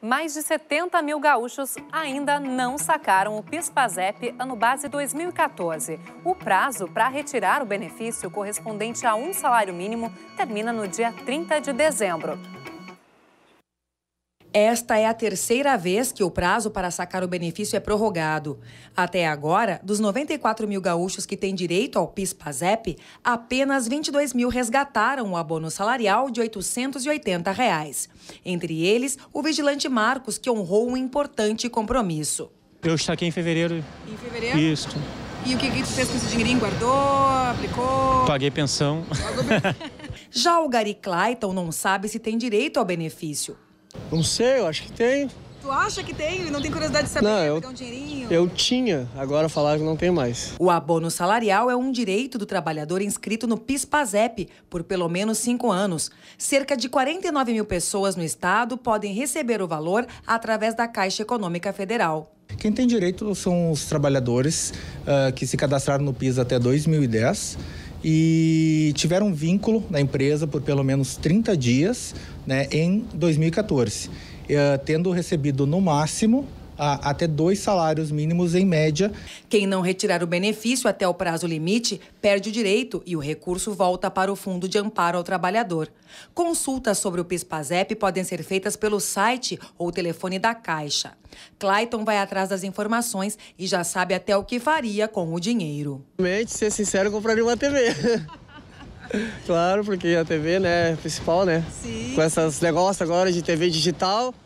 mais de 70 mil gaúchos ainda não sacaram o PIS-PASEP ano base 2014. O prazo para retirar o benefício correspondente a um salário mínimo termina no dia 30 de dezembro. Esta é a terceira vez que o prazo para sacar o benefício é prorrogado. Até agora, dos 94 mil gaúchos que têm direito ao PIS/PASEP, apenas 22 mil resgataram o abono salarial de R$ 880. Reais. Entre eles, o vigilante Marcos, que honrou um importante compromisso. Eu estaquei em fevereiro. Em fevereiro? Isso. E o que, que fez com esse dinheirinho? Guardou? Aplicou? Paguei pensão. Já o Gary Clayton não sabe se tem direito ao benefício. Não sei, eu acho que tem. Tu acha que tem? e Não tem curiosidade de saber? Não, né? eu, um dinheirinho? eu tinha, agora falaram que não tem mais. O abono salarial é um direito do trabalhador inscrito no PIS-PASEP por pelo menos cinco anos. Cerca de 49 mil pessoas no estado podem receber o valor através da Caixa Econômica Federal. Quem tem direito são os trabalhadores uh, que se cadastraram no PIS até 2010 e tiveram vínculo na empresa por pelo menos 30 dias né, em 2014, eh, tendo recebido no máximo a, até dois salários mínimos em média. Quem não retirar o benefício até o prazo limite perde o direito e o recurso volta para o Fundo de Amparo ao Trabalhador. Consultas sobre o PIS/PASEP podem ser feitas pelo site ou telefone da Caixa. Clayton vai atrás das informações e já sabe até o que faria com o dinheiro. Realmente, ser sincero, compraria uma TV. claro, porque a TV, né, é principal, né? Sim. Com esses negócios agora de TV digital,